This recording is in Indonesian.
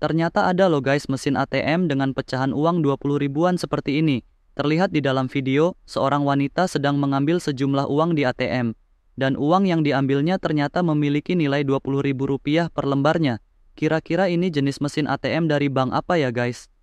Ternyata ada loh guys mesin ATM dengan pecahan uang 20 ribuan seperti ini. Terlihat di dalam video, seorang wanita sedang mengambil sejumlah uang di ATM. Dan uang yang diambilnya ternyata memiliki nilai ribu rupiah per lembarnya. Kira-kira ini jenis mesin ATM dari bank apa ya guys?